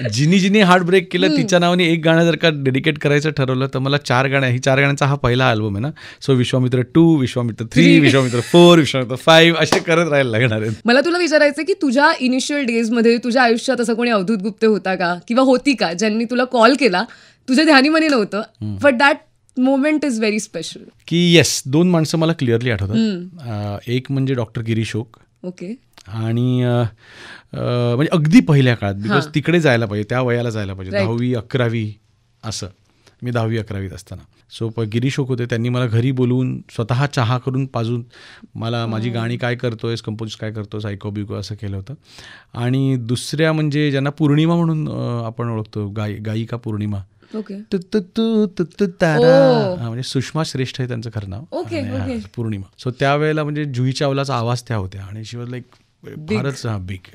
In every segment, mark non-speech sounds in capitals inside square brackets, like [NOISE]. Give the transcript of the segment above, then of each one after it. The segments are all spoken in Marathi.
जिनी जिनी हार्ट ब्रेक केलं तिच्या नावाने एक गाणं जर का डेडिकेट करायचं ठरवलं तर मला चार गाणं ही चार गाण्यांचा हा पहिला अल्बम आहे ना so Vishwamitra two Vishwamitra three Vishwamitra four Vishwamitra five असे करत राहायला लागणार आहे मला तुला विचारायचं की तुझ्या इनिशियल डेज मध्ये तुझ्या आयुष्यात असं कोणी अवधूत गुप्ते होता का किंवा होती का ज्यांनी तुला कॉल केला तुझ्या ध्यानी मनी नव्हतं but that moment is very special की येस दोन माणसं मला क्लिअरली आठवतात एक म्हणजे डॉक्टर गिरीशोक ओके आणि म्हणजे अगदी पहिल्या काळात बिकॉज तिकडे जायला पाहिजे त्या वयाला जायला पाहिजे दहावी अकरावी असं मी दहावी अकरावीत असताना सो गिरीश होक होते त्यांनी मला घरी बोलवून स्वतः चहा करून पाजून मला माझी गाणी काय करतोय कंपोज काय करतोय ऐको बिको असं केलं होतं आणि दुसऱ्या म्हणजे ज्यांना पौर्णिमा म्हणून आपण ओळखतो गाय गायिका पौर्णिमा oh. म्हणजे सुषमा श्रेष्ठ आहे त्यांचं खरं नाव पौर्णिमा सो त्यावेळेला म्हणजे जुई चावलाचा आवाज त्या होत्या आणि शिवाय लाईक फारच बिग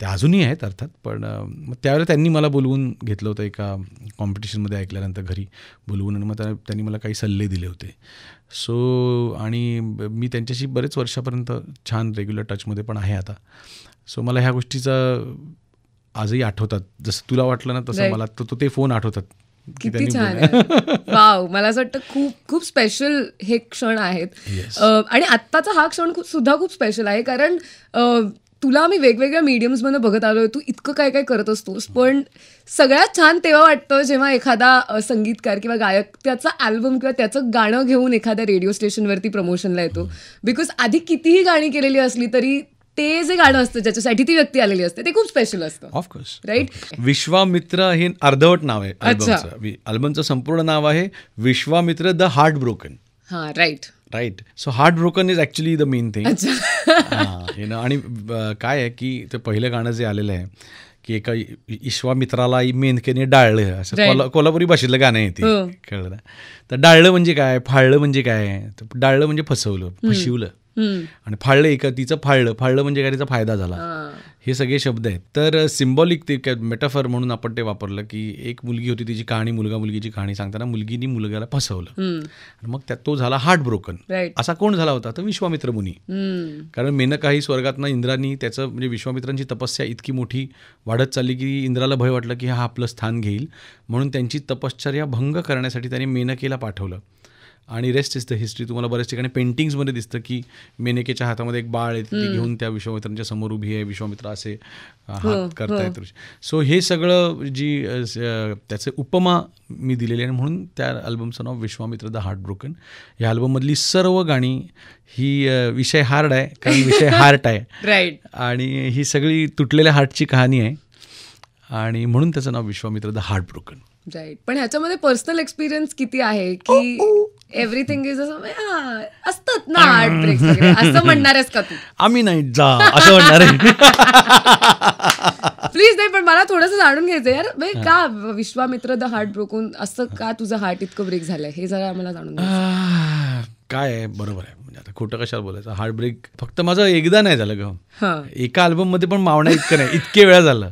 ते अजूनही आहेत अर्थात पण मग त्यावेळेला त्यांनी मला बोलवून घेतलं होतं एका कॉम्पिटिशनमध्ये ऐकल्यानंतर घरी बोलवून आणि मग त्यांनी मला काही सल्ले दिले होते सो आणि मी त्यांच्याशी बरेच वर्षापर्यंत छान रेग्युलर टचमध्ये पण आहे आता सो मला ह्या गोष्टीचा आजही आठवतात जसं तुला वाटलं ना तसं मला तो ते फोन आठवतात किती छान आहे वाव मला असं वाटतं खूप खूप स्पेशल हे क्षण आहेत आणि आत्ताचा हा क्षण सुद्धा खूप स्पेशल आहे कारण तुला आम्ही वेगवेगळ्या मीडियम्समध्ये बघत आलो तू इतकं काय काय करत असतोस पण सगळ्यात छान तेव्हा वाटतं जेव्हा एखादा संगीतकार किंवा गायक त्याचा अल्बम किंवा त्याचं गाणं घेऊन एखाद्या रेडिओ स्टेशनवरती प्रमोशनला येतो बिकॉज हो. आधी कितीही गाणी केलेली असली तरी ते जे गाणं असतं ज्याच्यासाठी ती व्यक्ती आलेली असते ते खूप स्पेशल असतं ऑफकोर्स राईट विश्वामित्र हे अर्धवट नाव आहे अल्बमचं अल्बमचं संपूर्ण नाव आहे विश्वामित्र द हार्ट ब्रोकन हां right right so heart broken is actually the main thing आणि काय आहे की ते पहिलं गाणं जे आलेलं आहे की एका विश्वामित्राला मेंदकेने डाळलं असं कोल्हापुरी भाषेतलं गाणं आहे ते खेळलं हो. तर डाळलं म्हणजे काय फाळलं म्हणजे काय डाळलं म्हणजे फसवलं फसवलं आणि फाळलं एक तिचं फाळलं फाळलं म्हणजे काय तिचा फायदा झाला हे सगळे शब्द आहेत तर सिम्बॉलिक ते मेटाफर म्हणून आपण ते वापरलं की एक मुलगी होती तिची कहाणी मुलगा मुलगीची कहाणी सांगताना मुलगीनी मुलग्याला फसवलं मग त्यात तो झाला हार्ट ब्रोकन असा कोण झाला होता तर विश्वामित्र मुनी कारण मेनका ही स्वर्गात इंद्रानी त्याचं म्हणजे विश्वामित्रांची तपस्या इतकी मोठी वाढत चालली की इंद्राला भय वाटलं की हा आपलं स्थान घेईल म्हणून त्यांची तपश्चर्या भंग करण्यासाठी त्याने मेनकेला पाठवलं आणि रेस्ट इज द हिस्ट्री तुम्हाला बऱ्याच ठिकाणी पेंटिंग्समध्ये दिसतं की मेनेकेच्या हातामध्ये एक बाळ आहे ती घेऊन त्या विश्वामित्रांच्या समोर उभी आहे विश्वामित्र असे हो, हात हो. करतायत सो हे सगळं जी त्याचे उपमा मी दिलेली आहे म्हणून त्या अल्बमचं नाव विश्वामित्र द हार्ट ब्रोकन या अल्बममधली सर्व गाणी ही विषय हार्ड आहे कारण विषय हार्ट आहे राईट [LAUGHS] आणि ही सगळी तुटलेल्या हार्टची कहाणी आहे आणि म्हणून त्याचं नाव Vishwamitra the heart broken right पण ह्याच्यामध्ये पर्सनल एक्सपिरियन्स किती आहे की oh, oh. एव्हरीथिंग इज असं असतात ना आर्ट ब्रेक असं म्हणणार आहेस का तू आम्ही नाही जा असं म्हणणार प्लीज [LAUGHS] नाही पण मला थोडस जाणून घ्यायचं यार म्हणजे का विश्वामित्र द हार्ट ब्रोकून असं का तुझं हार्ट इतकं ब्रेक झालंय हे जरा आम्हाला जाणून काय आहे बरोबर आहे म्हणजे आता खोटं कशाला बोलायचं हार्ट ब्रेक फक्त माझं एकदा नाही झालं ग एका अल्बम मध्ये पण मावणं इतकं नाही इतके वेळा झालं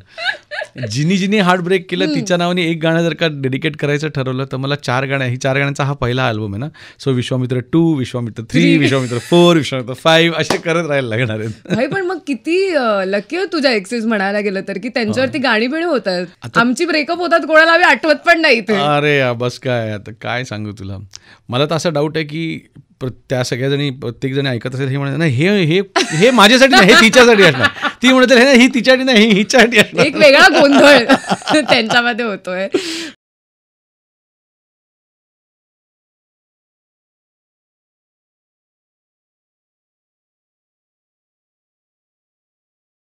जिनी जिनी हार्ट ब्रेक केलं तिच्या नावाने एक गाणं जर का डेडिकेट करायचं ठरवलं तर मला चार गाणं ही चार गाण्यांचा हा पहिला अल्बम आहे ना so Vishwamitra two Vishwamitra three Vishwamitra four Vishwamitra five असे करत राहायला लागणार आहेत पण मग किती लकी हो तुझ्या एक्सेस म्हणायला गेलं तर की त्यांच्यावरती गाणी बिणी होतात आमची ब्रेकअप होतात कोणाला आठवत पण नाही अरे बस काय आता काय सांगू तुला मला तर असं डाऊट आहे की त्या सगळ्याजणी प्रत्येकजणी ऐकत असेल हे म्हणत नाही हे हे हे माझ्यासाठी नाही हे तिच्यासाठी असणार ती म्हणत ही तिच्यासाठी नाही हिच्यासाठी असणार एक वेगळा गोंधळ [LAUGHS] त्यांच्यामध्ये होतोय